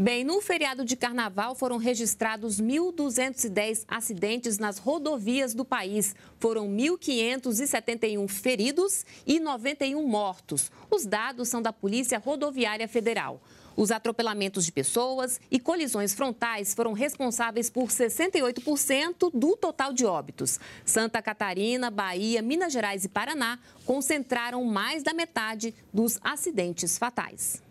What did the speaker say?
Bem, no feriado de carnaval foram registrados 1.210 acidentes nas rodovias do país. Foram 1.571 feridos e 91 mortos. Os dados são da Polícia Rodoviária Federal. Os atropelamentos de pessoas e colisões frontais foram responsáveis por 68% do total de óbitos. Santa Catarina, Bahia, Minas Gerais e Paraná concentraram mais da metade dos acidentes fatais.